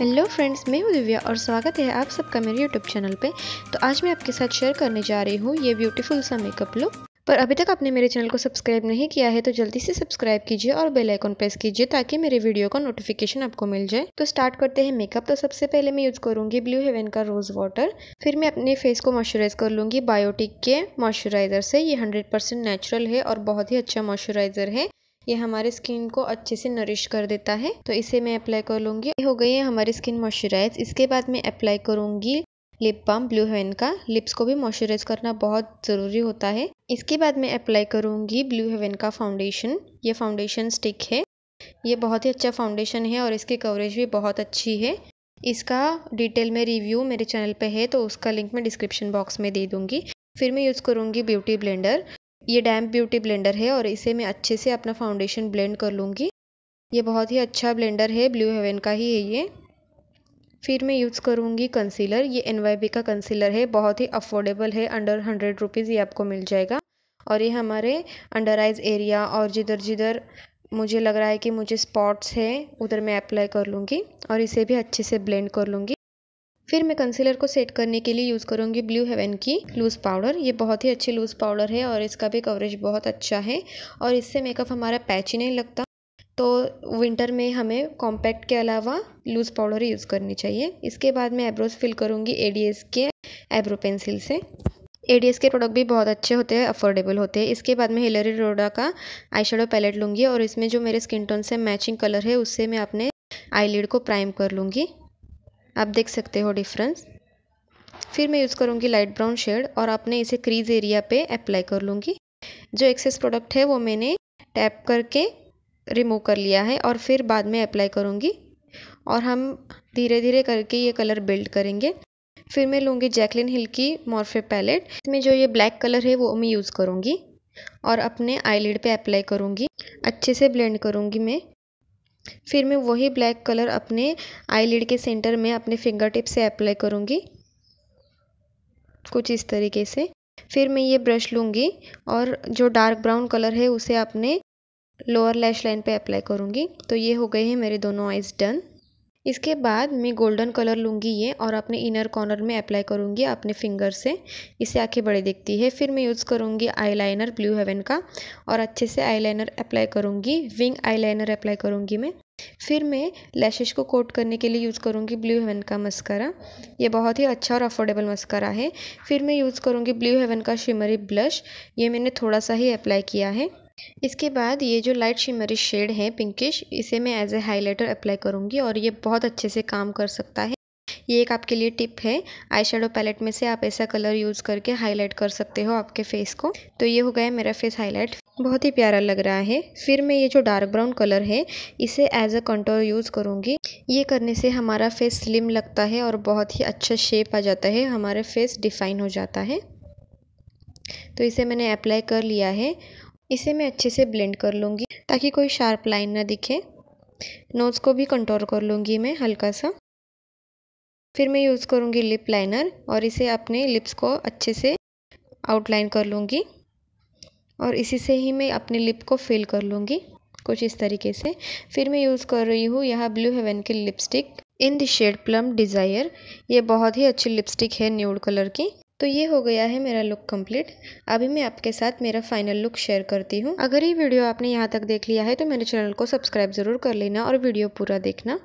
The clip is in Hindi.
हेलो फ्रेंड्स मैं हूँ दिव्या और स्वागत है आप सबका मेरे यूट्यूब चैनल पे तो आज मैं आपके साथ शेयर करने जा रही हूँ ये ब्यूटीफुल सा मेकअप लुक पर अभी तक आपने मेरे चैनल को सब्सक्राइब नहीं किया है तो जल्दी से सब्सक्राइब कीजिए और बेल आइकन प्रेस कीजिए ताकि मेरे वीडियो का नोटिफिकेशन आपको मिल जाए तो स्टार्ट करते हैं मेकअप तो सबसे पहले मैं यूज़ करूँगी ब्लू हेवन का रोज़ वाटर फिर मैं अपने फेस को मॉइस्चराइज कर लूँगी बायोटिक के मॉइस्चराइज़र से ये हंड्रेड नेचुरल है और बहुत ही अच्छा मॉइस्चराइज़र है ये हमारे स्किन को अच्छे से नरिश कर देता है तो इसे मैं अप्लाई कर लूँगी हो गई है हमारी स्किन मॉइस्चराइज इसके बाद मैं अप्लाई करूँगी लिप बाम ब्लू हेवन का लिप्स को भी मॉइस्चराइज करना बहुत ज़रूरी होता है इसके बाद मैं अप्लाई करूँगी ब्लू हेवन का फाउंडेशन ये फाउंडेशन स्टिक है ये बहुत ही अच्छा फाउंडेशन है और इसकी कवरेज भी बहुत अच्छी है इसका डिटेल में रिव्यू मेरे चैनल पे है तो उसका लिंक मैं डिस्क्रिप्शन बॉक्स में दे दूँगी फिर मैं यूज़ करूँगी ब्यूटी ब्लेंडर ये डैम ब्यूटी ब्लेंडर है और इसे मैं अच्छे से अपना फाउंडेशन ब्लेंड कर लूँगी ये बहुत ही अच्छा ब्लेंडर है ब्लू हेवन का ही है ये फिर मैं यूज़ करूँगी कंसीलर ये एन का कंसीलर है बहुत ही अफोर्डेबल है अंडर हंड्रेड रुपीज़ ये आपको मिल जाएगा और ये हमारे अंडर आइज एरिया और जिधर जिधर मुझे लग रहा है कि मुझे स्पॉट्स है उधर मैं अप्लाई कर लूँगी और इसे भी अच्छे से ब्लेंड कर लूँगी फिर मैं कंसीलर को सेट करने के लिए यूज़ करूँगी ब्लू हेवन की लूज़ पाउडर ये बहुत ही अच्छी लूज़ पाउडर है और इसका भी कवरेज बहुत अच्छा है और इससे मेकअप हमारा पैच ही नहीं लगता तो विंटर में हमें कॉम्पैक्ट के अलावा लूज़ पाउडर यूज़ करनी चाहिए इसके बाद मैं एब्रोज फिल करूँगी ए के एब्रो पेंसिल से ए के प्रोडक्ट भी बहुत अच्छे होते हैं अफोर्डेबल होते हैं इसके बाद मैं हिलरी रोडा का आई शेडो पैलेट लूँगी और इसमें जो मेरे स्किन टोन से मैचिंग कलर है उससे मैं अपने आई को प्राइम कर लूँगी आप देख सकते हो डिफरेंस फिर मैं यूज़ करूँगी लाइट ब्राउन शेड और आपने इसे क्रीज एरिया पे अप्लाई कर लूँगी जो एक्सेस प्रोडक्ट है वो मैंने टैप करके रिमूव कर लिया है और फिर बाद में अप्लाई करूँगी और हम धीरे धीरे करके ये कलर बिल्ड करेंगे फिर मैं लूँगी जैकलिन हिल की मॉर्फे पैलेट इसमें जो ये ब्लैक कलर है वो मैं यूज़ करूँगी और अपने आईलिड पे अप्लाई करूँगी अच्छे से ब्लेंड करूँगी मैं फिर मैं वही ब्लैक कलर अपने आईलिड के सेंटर में अपने फिंगर टिप से अप्लाई करूँगी कुछ इस तरीके से फिर मैं ये ब्रश लूँगी और जो डार्क ब्राउन कलर है उसे अपने लोअर लैश लाइन पे अप्लाई करूँगी तो ये हो गए हैं मेरे दोनों आइज़ डन इसके बाद मैं गोल्डन कलर लूँगी ये और अपने इनर कॉर्नर में अप्लाई करूँगी अपने फिंगर से इसे आँखें बड़ी दिखती है फिर मैं यूज़ करूँगी आईलाइनर ब्लू हेवन का और अच्छे से आईलाइनर अप्लाई करूँगी विंग आईलाइनर अप्लाई करूँगी मैं फिर मैं लैशेज को कोट करने के लिए यूज़ करूँगी ब्लू हेवन का मस्करा ये बहुत ही अच्छा और अफोर्डेबल मस्करा है फिर मैं यूज़ करूँगी ब्लू हेवन का शिमरी ब्लश ये मैंने थोड़ा सा ही अप्लाई किया है इसके बाद ये जो लाइट शिमरी शेड है पिंकिश इसे मैं एज ए हाईलाइटर अप्लाई करूँगी और ये बहुत अच्छे से काम कर सकता है ये एक आपके लिए टिप है आई शेडो पैलेट में से आप ऐसा कलर यूज़ करके हाईलाइट कर सकते हो आपके फेस को तो ये हो गया मेरा फेस हाईलाइट बहुत ही प्यारा लग रहा है फिर मैं ये जो डार्क ब्राउन कलर है इसे एज अ कंटोर यूज़ करूँगी ये करने से हमारा फेस स्लिम लगता है और बहुत ही अच्छा शेप आ जाता है हमारा फेस डिफाइन हो जाता है तो इसे मैंने अप्लाई कर लिया है इसे मैं अच्छे से ब्लेंड कर लूँगी ताकि कोई शार्प लाइन ना दिखे नोज़ को भी कंट्रोल कर लूँगी मैं हल्का सा फिर मैं यूज़ करूँगी लिप लाइनर और इसे अपने लिप्स को अच्छे से आउटलाइन कर लूँगी और इसी से ही मैं अपने लिप को फिल कर लूँगी कुछ इस तरीके से फिर मैं यूज़ कर रही हूँ यह ब्लू हेवन की lipstick in the shade plum desire ये बहुत ही अच्छी लिपस्टिक है न्यूड कलर की तो ये हो गया है मेरा लुक कंप्लीट अभी मैं आपके साथ मेरा फाइनल लुक शेयर करती हूँ अगर ये वीडियो आपने यहाँ तक देख लिया है तो मेरे चैनल को सब्सक्राइब ज़रूर कर लेना और वीडियो पूरा देखना